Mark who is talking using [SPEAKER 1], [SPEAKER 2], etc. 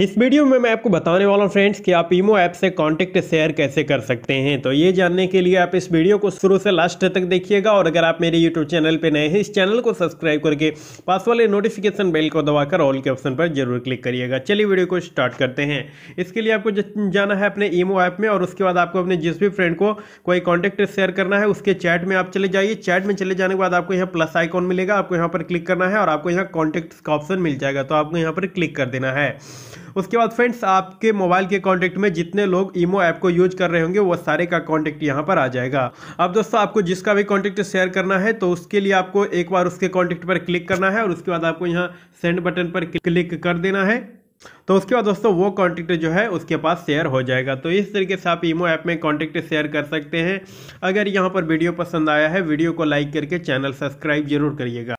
[SPEAKER 1] इस वीडियो में मैं आपको बताने वाला हूँ फ्रेंड्स कि आप ईमो ऐप से कॉन्टेक्ट शेयर कैसे कर सकते हैं तो ये जानने के लिए आप इस वीडियो को शुरू से लास्ट तक देखिएगा और अगर आप मेरे यूट्यूब चैनल पर नए हैं इस चैनल को सब्सक्राइब करके पास वाले नोटिफिकेशन बेल को दबाकर ऑल के ऑप्शन पर जरूर क्लिक करिएगा चलिए वीडियो को स्टार्ट करते हैं इसके लिए आपको जाना है अपने ईमो ऐप में और उसके बाद आपको अपने जिस भी फ्रेंड को कोई कॉन्टेक्ट शेयर करना है उसके चैट में आप चले जाइए चैट में चले जाने के बाद आपको यहाँ प्लस आइकॉन मिलेगा आपको यहाँ पर क्लिक करना है और आपको यहाँ कॉन्टेक्ट का ऑप्शन मिल जाएगा तो आपको यहाँ पर क्लिक कर देना है उसके बाद फ्रेंड्स आपके मोबाइल के कॉन्टेक्ट में जितने लोग ईमो ऐप को यूज कर रहे होंगे वो सारे का कॉन्टेक्ट यहाँ पर आ जाएगा अब दोस्तों आपको जिसका भी कॉन्टेक्ट शेयर करना है तो उसके लिए आपको एक बार उसके कॉन्टेक्ट पर क्लिक करना है और उसके बाद आपको यहाँ सेंड बटन पर क्लिक कर देना है तो उसके बाद दोस्तों वो कॉन्टैक्ट जो है उसके पास शेयर हो जाएगा तो इस तरीके से आप ईमो ऐप में कॉन्टैक्ट शेयर कर सकते हैं अगर यहाँ पर वीडियो पसंद आया है वीडियो को लाइक करके चैनल सब्सक्राइब जरूर करिएगा